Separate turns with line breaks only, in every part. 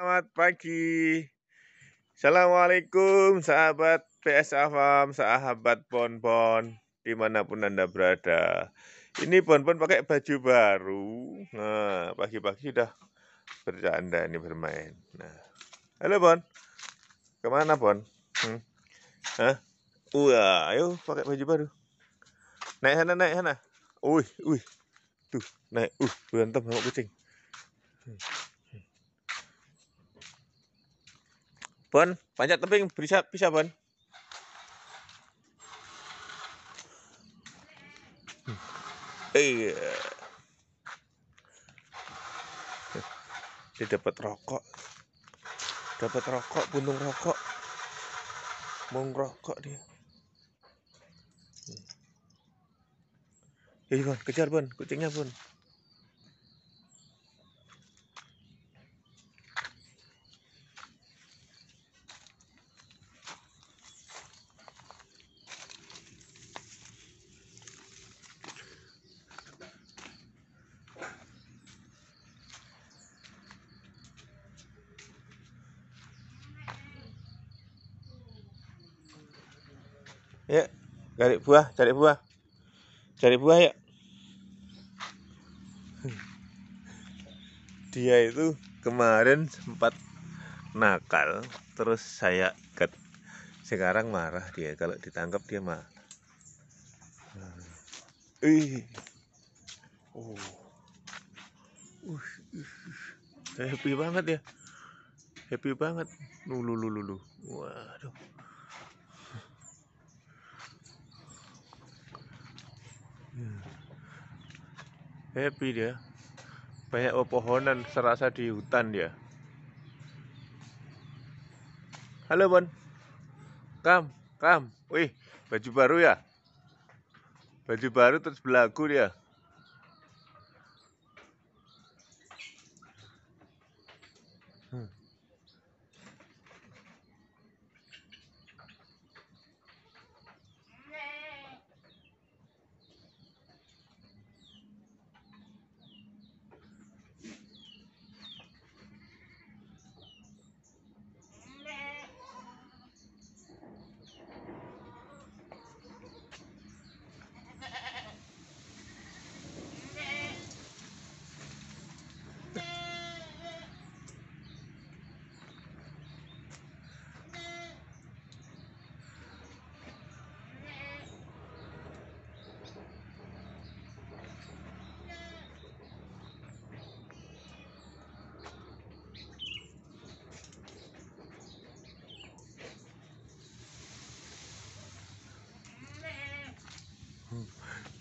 Selamat pagi. Assalamualaikum sahabat PS Afam, sahabat Bonbon dimanapun Anda berada. Ini Bonbon pakai baju baru. Nah, pagi-pagi sudah bercanda ini bermain. Nah. Halo Bon. Kemana Bon? Hmm? Hah? Wah, ayo pakai baju baru. Naik sana, naik sana. Uih, uih. Tuh, naik. Uh, berantem sama kucing. Hmm. Bon, panjat tebing bisa bisa Bon. Iya. Dia dapat rokok. Dapat rokok, buntung rokok. Mau rokok dia. Ya Bon, kejar Bon, kucingnya Bon. Ya, cari buah, cari buah. Cari buah ya. Dia itu kemarin sempat nakal, terus saya ikat. Sekarang marah dia, kalau ditangkap dia marah. Hmm. Ih. Oh. Uh, uh, happy banget ya. Happy banget. Lulu lulu lulu. happy dia banyak pepohonan serasa di hutan dia halo bon kam kam wih baju baru ya baju baru terus belagu dia hmm.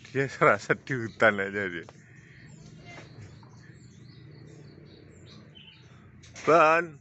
dia serasa di hutan aja dia ban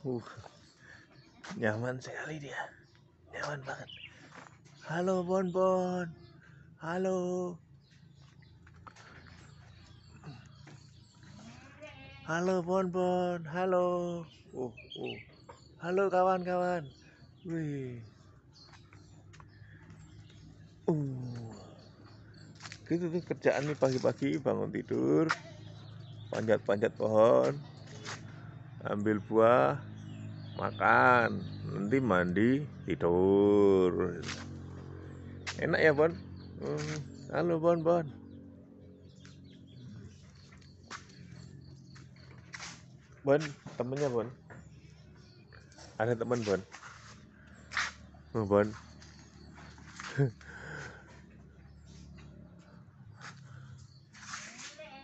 uh nyaman sekali dia nyaman banget halo bonbon halo halo bonbon halo uh uh halo kawan-kawan wih uh gitu tuh kerjaan nih pagi-pagi bangun tidur panjat-panjat pohon ambil buah makan nanti mandi tidur enak ya bon hmm, halo bon bon bon temennya bon ada teman bon oh, bon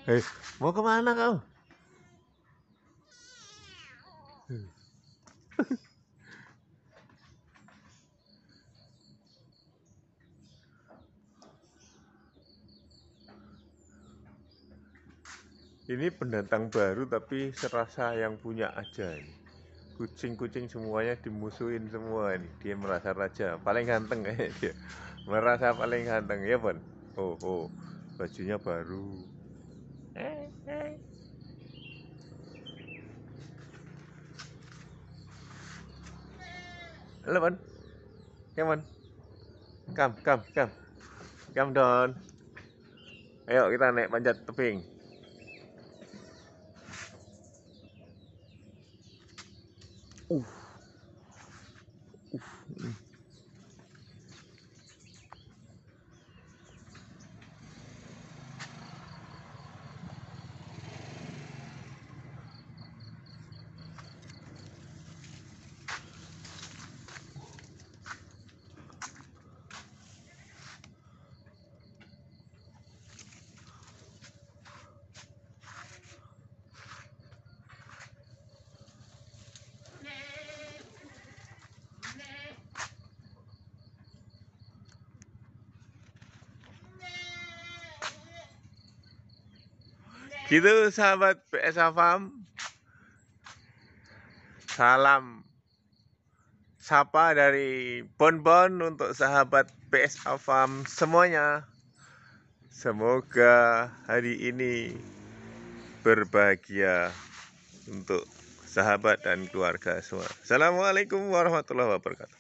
Hei, eh, mau kemana kau? ini pendatang baru tapi serasa yang punya aja ini kucing-kucing semuanya dimusuhin semua ini dia merasa raja paling ganteng ya dia merasa paling ganteng ya bon oh oh bajunya baru eh, eh. Halo, Bon. Come on. Come, come, come. Come down. Ayo kita naik panjat tebing. Oof. Oof. Gitu sahabat PS Farm. Salam sapa dari Bonbon untuk sahabat PS Farm semuanya. Semoga hari ini berbahagia untuk sahabat dan keluarga semua. Assalamualaikum warahmatullahi wabarakatuh.